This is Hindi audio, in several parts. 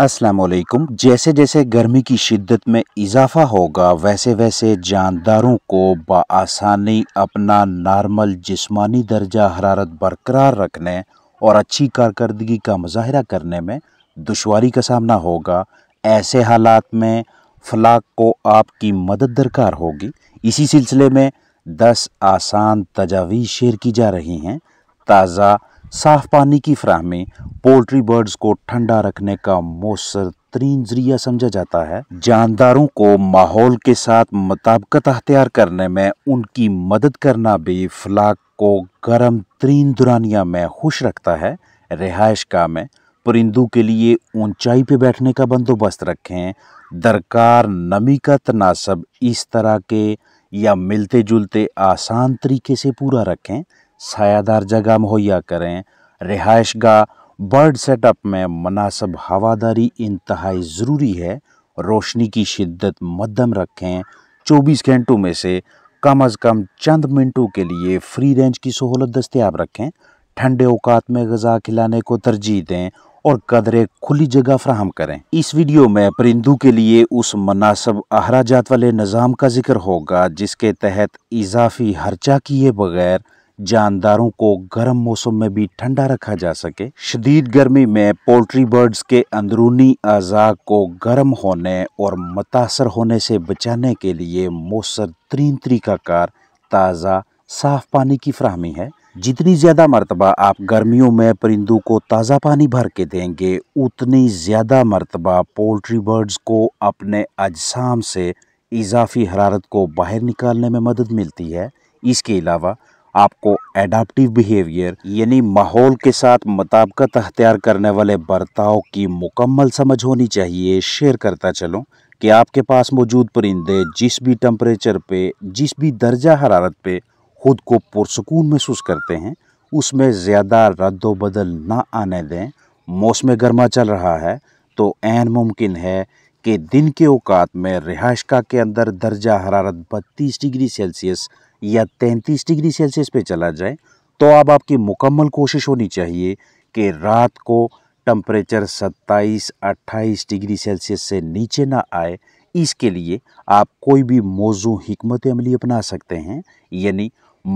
असलकुम जैसे जैसे गर्मी की शिद्दत में इजाफा होगा वैसे वैसे जानदारों को बसानी अपना नॉर्मल जिस्मानी दर्जा हरारत बरकरार रखने और अच्छी कारकर्दगी का मुजाहरा करने में दुशारी का सामना होगा ऐसे हालात में फलाक को आपकी मदद दरकार होगी इसी सिलसिले में दस आसान तजावीज़ शेयर की जा रही हैं ताज़ा साफ़ पानी की फ्राहमी पोल्ट्री बर्ड्स को ठंडा रखने का मौसर तरीन जरिया समझा जाता है जानदारों को माहौल के साथ मुताबकत अख्तियार करने में उनकी मदद करना भी फ्लाक को गर्म तरीन दुरानिया में खुश रखता है रिहाइश का में परिंदों के लिए ऊंचाई पर बैठने का बंदोबस्त रखें दरकार नमी का तनासब इस तरह के या मिलते जुलते आसान तरीके से पूरा रखें सायादार जगह मुहैया करें रिहाइश गाह बर्ड सेटअप में मुनासब हवादारी इंतहाई ज़रूरी है रोशनी की शिद्दत मध्यम रखें 24 घंटों में से कम अज़ कम चंद मिनटों के लिए फ्री रेंज की सहूलत दस्तियाब रखें ठंडे अवकात में गज़ा खिलाने को तरजीह दें और कदरे खुली जगह फ्राहम करें इस वीडियो में परिंदू के लिए उस मुनासब अहराजात वाले निज़ाम का जिक्र होगा जिसके तहत इजाफी हर्चा किए बगैर जानदारों को गर्म मौसम में भी ठंडा रखा जा सके शदीद गर्मी में पोल्ट्री बर्ड्स के अंदरूनी अज़ा को गर्म होने और मुतासर होने से बचाने के लिए मौसर तरीन तरीक़ाकार ताज़ा साफ़ पानी की फ्राहमी है जितनी ज़्यादा मरतबा आप गर्मियों में परिंदों को ताज़ा पानी भर के देंगे उतनी ज़्यादा मरतबा पोल्ट्री बर्ड्स को अपने अजसाम से इजाफी हरारत को बाहर निकालने में मदद मिलती है इसके अलावा आपको एडाप्टिव बिहेवियर यानी माहौल के साथ मुताबकत अख्तियार करने वाले बर्ताव की मुकम्मल समझ होनी चाहिए शेयर करता चलूँ कि आपके पास मौजूद परिंदे जिस भी टम्परेचर पे जिस भी दर्जा हरारत पे खुद को पुरसकून महसूस करते हैं उसमें ज़्यादा रद्द ना आने दें मौसम गर्मा चल रहा है तो एन मुमकिन है कि दिन के अवकात में का के अंदर दर्जा हरारत बत्तीस डिग्री सेल्सियस या 33 डिग्री सेल्सियस पे चला जाए तो अब आपकी मुकम्मल कोशिश होनी चाहिए कि रात को टम्परेचर 27-28 डिग्री सेल्सियस से नीचे ना आए इसके लिए आप कोई भी मौजू हमत अमली अपना सकते हैं यानी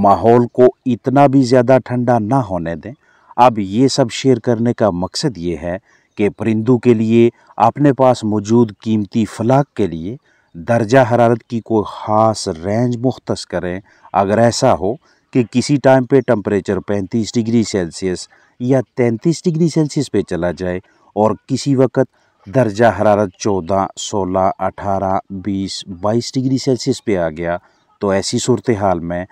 माहौल को इतना भी ज़्यादा ठंडा ना होने दें अब ये सब शेयर करने का मकसद ये है कि परिंदों के लिए अपने पास मौजूद कीमती फलाक के लिए दर्जा हरारत की कोई ख़ास रेंज मुख्त करें अगर ऐसा हो कि किसी टाइम पे टम्परेचर 35 डिग्री सेल्सियस या 33 डिग्री सेल्सियस पे चला जाए और किसी वक्त दर्जा हरारत 14, 16, 18, 20, 22 डिग्री सेल्सियस पे आ गया तो ऐसी सूरत हाल में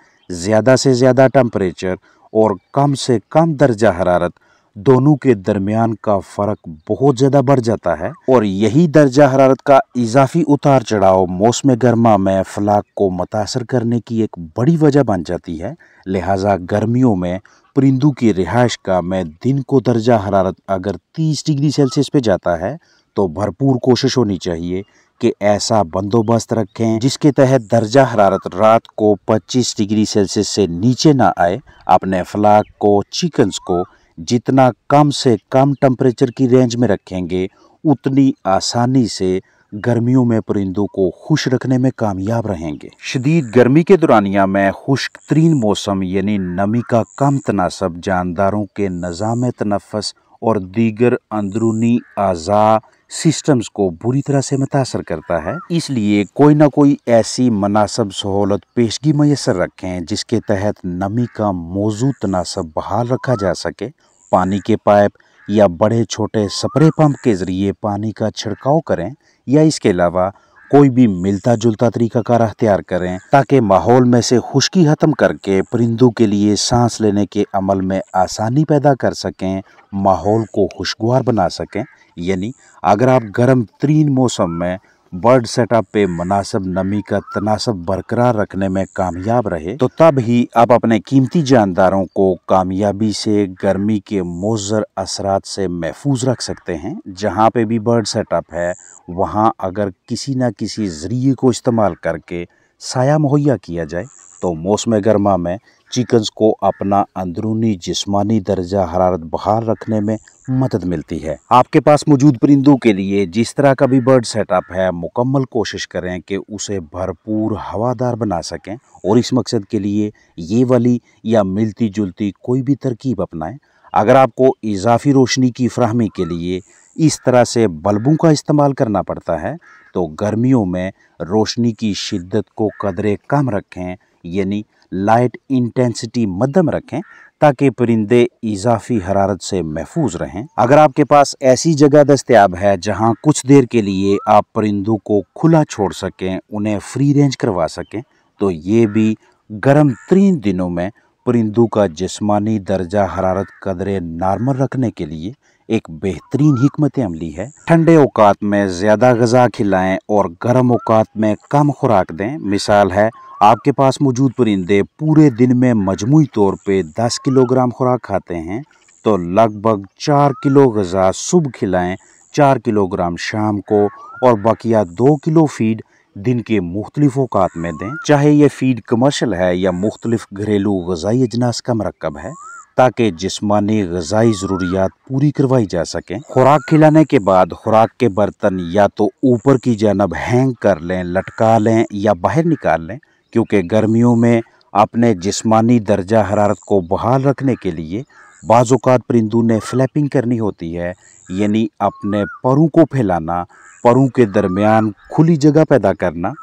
ज़्यादा से ज़्यादा टम्परेचर और कम से कम दर्जा हरारत दोनों के दरमियान का फ़र्क बहुत ज़्यादा बढ़ जाता है और यही दर्जा हरारत का इजाफी उतार चढ़ाव मौसम गर्मा में फलाक को मुतासर करने की एक बड़ी वजह बन जाती है लिहाजा गर्मियों में परिंदू की रिहाइश का में दिन को दर्जा हरारत अगर 30 डिग्री सेल्सियस पे जाता है तो भरपूर कोशिश होनी चाहिए कि ऐसा बंदोबस्त रखें जिसके तहत दर्जा हरारत रात को 25 डिग्री सेल्सियस से नीचे ना आए अपने फलाक को चिकन्स को जितना कम से कम टम्परेचर की रेंज में रखेंगे उतनी आसानी से गर्मियों में परिंदों को खुश रखने में कामयाब रहेंगे शदीद गर्मी के दौरानिया में खुश्क तरीन मौसम यानी नमी का कम तनासब जानदारों के निज़ाम तनफ़स और दीगर अंदरूनी अज़ा सिस्टम्स को बुरी तरह से मुतासर करता है इसलिए कोई ना कोई ऐसी मनासब सहूलत पेशगी मैसर रखें जिसके तहत नमी का मौजूद तनासब बहाल रखा जा सके पानी के पाइप या बड़े छोटे स्प्रे पंप के ज़रिए पानी का छिड़काव करें या इसके अलावा कोई भी मिलता जुलता तरीकाकार अख्तियार करें ताकि माहौल में से खुशकी ख़त्म करके परिंदों के लिए सांस लेने के अमल में आसानी पैदा कर सकें माहौल को खुशगवार बना सकें यानी अगर आप गर्म तरीन मौसम में बर्ड सेटअप पे मुनासब नमी का तनासब बरकरार रखने में कामयाब रहे तो तब ही आप अपने कीमती जानदारों को कामयाबी से गर्मी के मोजर असरात से महफूज रख सकते हैं जहाँ पे भी बर्ड सेटअप है वहाँ अगर किसी न किसी ज़रिए को इस्तेमाल करके साया मुहैया किया जाए तो मौसम गर्मा में चिकन्स को अपना अंदरूनी जिस्मानी दर्जा हरारत बहाल रखने में मदद मिलती है आपके पास मौजूद परिंदों के लिए जिस तरह का भी बर्ड सेटअप है मुकम्मल कोशिश करें कि उसे भरपूर हवादार बना सकें और इस मकसद के लिए ये वाली या मिलती जुलती कोई भी तरकीब अपनाएं अगर आपको इजाफी रोशनी की फ्राहमी के लिए इस तरह से बल्बों का इस्तेमाल करना पड़ता है तो गर्मियों में रोशनी की शिद्दत को कदरे कम रखें यानी लाइट इंटेंसिटी मध्यम रखें ताकि परिंदे इजाफी हरारत से महफूज रहें अगर आपके पास ऐसी जगह दस्तियाब है जहां कुछ देर के लिए आप परिंदों को खुला छोड़ सकें उन्हें फ्री रेंज करवा सकें तो ये भी गर्म तीन दिनों में परिंदों का जिस्मानी दर्जा हरारत कदरे नॉर्मल रखने के लिए एक बेहतरीन हमत अमली है ठंडे अवकात में ज़्यादा गज़ा खिलाएं और गर्म अवकात में कम खुराक दें मिसाल है आपके पास मौजूद परिंदे पूरे दिन में मजमू तौर पे 10 किलोग्राम खुराक खाते हैं तो लगभग चार किलो गज़ा सुबह खिलाएं चार किलोग्राम शाम को और बाकिया दो किलो फीड दिन के मुख्तलिफ अवकात में दें चाहे ये फीड कमर्शल है या मुख्तलिफ घरेलू गजाई अजनास का मरकब है ताकि जिसमानी गजाई ज़रूरियात पूरी करवाई जा सकें खुराक खिलाने के बाद खुराक के बर्तन या तो ऊपर की जानब हैंग कर लें लटका लें या बाहर निकाल लें क्योंकि गर्मियों में अपने जिस्मानी दर्जा हरारत को बहाल रखने के लिए बाज़ात परिंदों ने फ्लैपिंग करनी होती है यानी अपने परों को फैलाना परों के दरमियान खुली जगह पैदा करना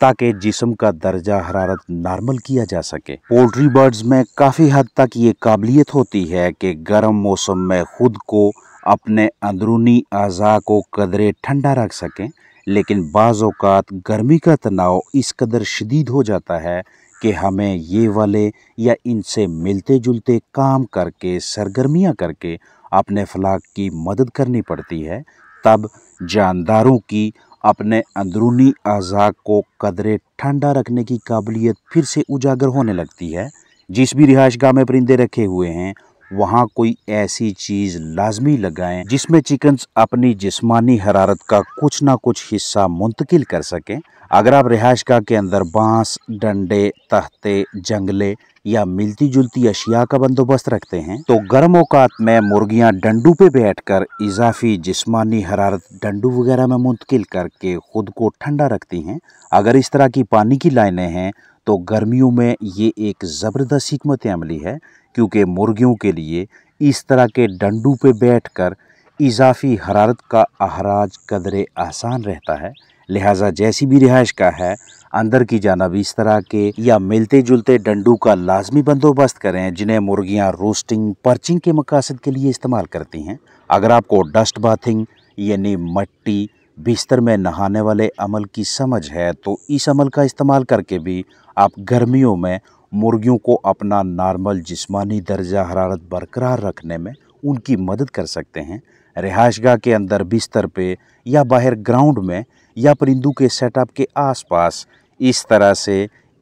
ताकि जिसम का दर्जा हरारत नॉर्मल किया जा सके पोल्ट्री बर्ड्स में काफ़ी हद तक ये काबिलियत होती है कि गर्म मौसम में ख़ुद को अपने अंदरूनी अज़ा को कदरे ठंडा रख सकें लेकिन बाज़ अवत गर्मी का तनाव इस कदर शदीद हो जाता है कि हमें ये वाले या इनसे मिलते जुलते काम करके सरगर्मियां करके अपने फलाक की मदद करनी पड़ती है तब जानदारों की अपने अंदरूनी अज़ा को कदरे ठंडा रखने की काबिलियत फिर से उजागर होने लगती है जिस भी रिहाइश गाह में परिंदे रखे हुए हैं वहाँ कोई ऐसी चीज़ लाजमी लगाएं जिसमें चिकन्स अपनी जिस्मानी हरारत का कुछ ना कुछ हिस्सा मुंतकिल कर सकें अगर आप रिहाइशगाह के अंदर बांस डंडे तहते जंगले या मिलती जुलती अशिया का बंदोबस्त रखते हैं तो गर्म औकात में मुर्गियां डंडू पे बैठकर इजाफी जिस्मानी हरारत डंडू वगैरह में मुंतकिल करके खुद को ठंडा रखती हैं अगर इस तरह की पानी की लाइनें हैं तो गर्मियों में ये एक ज़बरदस्त हमत अमली है क्योंकि मुर्गियों के लिए इस तरह के डंडू पे बैठकर इजाफी हरारत का अहराज कदर आसान रहता है लिहाजा जैसी भी रिहाइश का है अंदर की जानब इस तरह के या मिलते जुलते डंडू का लाजमी बंदोबस्त करें जिन्हें मुर्गियाँ रोस्टिंग पर्चिंग के मकासद के लिए इस्तेमाल करती हैं अगर आपको डस्ट बाथिंग यानी मट्टी बिस्तर में नहाने वाले अमल की समझ है तो इस अमल का इस्तेमाल करके भी आप गर्मियों में मुर्गियों को अपना नॉर्मल जिस्मानी दर्जा हरारत बरकरार रखने में उनकी मदद कर सकते हैं रिहाइशगाह के अंदर बिस्तर पे या बाहर ग्राउंड में या परिंदू के सेटअप के आसपास इस तरह से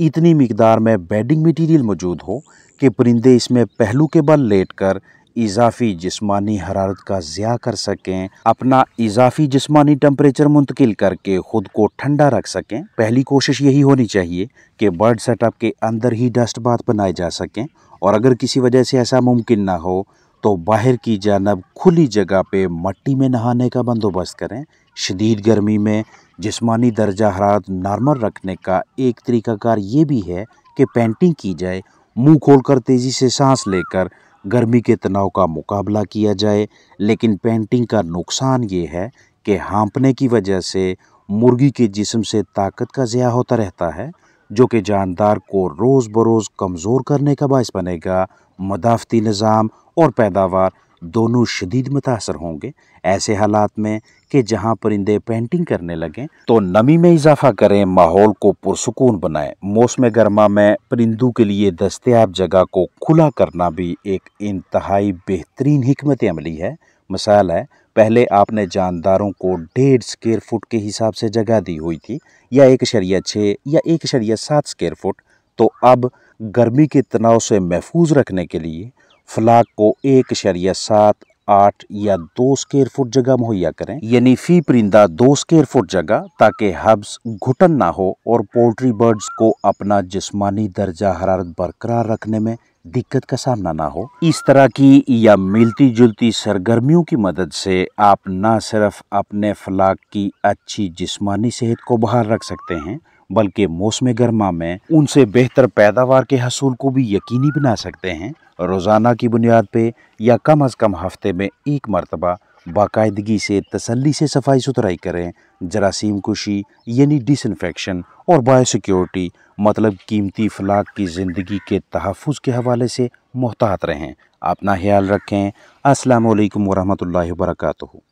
इतनी मकदार में बेडिंग मटेरियल मौजूद हो कि परिंदे इसमें पहलू के बल लेट कर इजाफी जिस्मानी हरारत का ज़िया कर सकें अपना इजाफी जिस्मानी टम्परेचर मुंतकिल करके ख़ुद को ठंडा रख सकें पहली कोशिश यही होनी चाहिए कि बर्ड सेटअप के अंदर ही डस्ट बाथ बनाए जा सकें और अगर किसी वजह से ऐसा मुमकिन ना हो तो बाहर की जानब खुली जगह पे मट्टी में नहाने का बंदोबस्त करें शदीद गर्मी में जिस्मानी दर्जा हरारत नॉर्मल रखने का एक तरीकाकार ये भी है कि पेंटिंग की जाए मुंह खोलकर तेज़ी से सांस लेकर गर्मी के तनाव का मुकाबला किया जाए लेकिन पेंटिंग का नुकसान ये है कि हाँपने की वजह से मुर्गी के जिसम से ताकत का ज़्या होता रहता है जो कि जानदार को रोज़ बरोज़ कमज़ोर करने का बायस बनेगा मदाफती निज़ाम और पैदावार दोनों शदीद मुतासर होंगे ऐसे हालात में कि जहाँ परिंदे पेंटिंग करने लगें तो नमी में इजाफा करें माहौल को पुरसकून बनाएं मौसम गर्मा में परिंदों के लिए दस्तियाब जगह को खुला करना भी एक इंतहाई बेहतरीन हमत अमली है मिसाल है पहले आपने जानदारों को डेढ़ स्केयर फुट के हिसाब से जगह दी हुई थी या एक शरिया छः या एक शरिया सात स्केयर फुट तो अब गर्मी के तनाव से महफूज रखने के लिए फ्लाक को एक शरिया सात आठ या दो स्केयर फुट जगह मुहैया करें यानी फी परिंदा दो स्केयर फुट जगह ताकि हब्स घुटन ना हो और पोल्ट्री बर्ड्स को अपना जिस्मानी दर्जा हरारत बरकरार रखने में दिक्कत का सामना ना हो इस तरह की या मिलती जुलती सरगर्मियों की मदद से आप ना सिर्फ अपने फ्लाक की अच्छी जिस्मानी सेहत को बहाल रख सकते हैं बल्कि मौसम गर्मा में उनसे बेहतर पैदावार के हसूल को भी यकीनी बना सकते हैं रोज़ाना की बुनियाद पे या कम अज़ कम हफ्ते में एक मरतबा बाकायदगी से तसली से सफाई सुथराई करें जरासीम कुशी यानी डिसनफेक्शन और बायोसिक्योरिटी मतलब कीमती फलाक की ज़िंदगी के तहफ़ के हवाले से मोहतात रहें अपना ख्याल रखें असलकम वरहमल वर्का